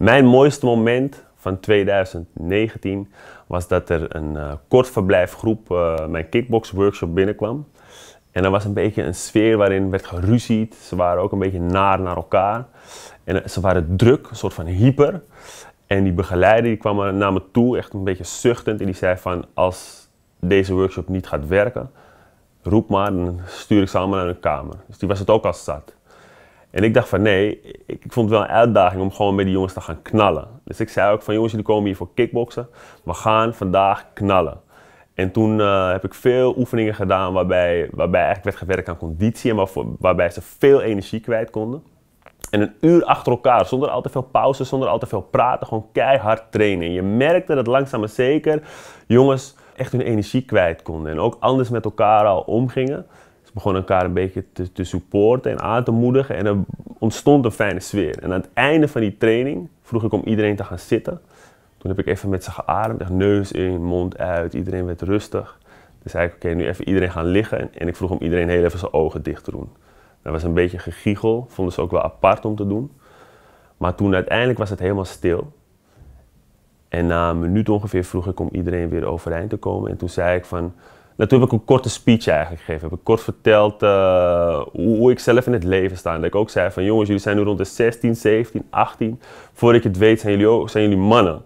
Mijn mooiste moment van 2019 was dat er een uh, kort verblijfgroep uh, mijn kickbox workshop binnenkwam. En er was een beetje een sfeer waarin werd geruzied. Ze waren ook een beetje naar naar elkaar. En eh, ze waren druk, een soort van hyper. En die begeleider die kwam naar me toe, echt een beetje zuchtend. En die zei van, als deze workshop niet gaat werken, roep maar, dan stuur ik ze allemaal naar hun kamer. Dus die was het ook al zat. En ik dacht van nee, ik, ik, vond het wel een uitdaging om gewoon met die jongens te gaan knallen. Dus ik zei ook van jongens, jullie komen hier voor kickboksen. We gaan vandaag knallen. En toen eh, heb ik veel oefeningen gedaan waarbij, waarbij eigenlijk werd gewerkt aan conditie en waarbij ze veel energie kwijt konden. En een uur achter elkaar, zonder al te veel pauzes, zonder al te veel praten, gewoon keihard trainen. En je merkte dat langzaam maar zeker jongens echt hun energie kwijt konden en ook anders met elkaar al omgingen. Ze begonnen elkaar een beetje te, te supporten en aan te moedigen. En er ontstond een fijne sfeer. En aan het einde van die training vroeg ik om iedereen te gaan zitten. Toen heb ik even met ze geademd, neus in, mond uit. Iedereen werd rustig. Toen zei ik, oké, nu even iedereen gaan liggen. En ik vroeg om iedereen heel even zijn ogen dicht te doen. Dat was een beetje gegiegel, vonden ze ook wel apart om te doen. Maar toen uiteindelijk was het helemaal stil. En na een minuut ongeveer vroeg ik om iedereen weer overeind te komen. En toen zei ik van, en toen heb ik een korte speech eigenlijk gegeven. Heb ik kort verteld eh, hoe, hoe, ik zelf in het leven sta. dat ik ook zei van jongens, jullie zijn nu rond de 16, 17, 18. Voordat je het weet zijn jullie, zijn jullie mannen.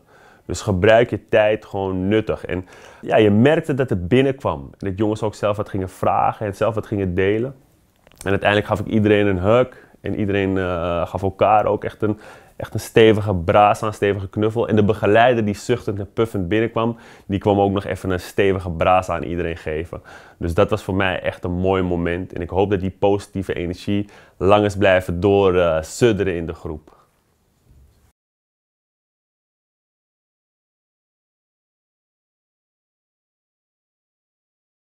Dus gebruik je tijd gewoon nuttig. En ja, je merkte dat het binnenkwam. En dat jongens ook zelf wat gingen vragen en zelf wat gingen delen. En uiteindelijk gaf ik iedereen een hug. En iedereen eh, gaf elkaar ook echt een, echt een stevige braas aan, een stevige knuffel. En de begeleider die zuchtend en puffend binnenkwam, die kwam ook nog even een stevige braas aan iedereen geven. Dus dat was voor mij echt een mooi moment. En ik hoop dat die positieve energie lang is blijven doorzudderen in de groep.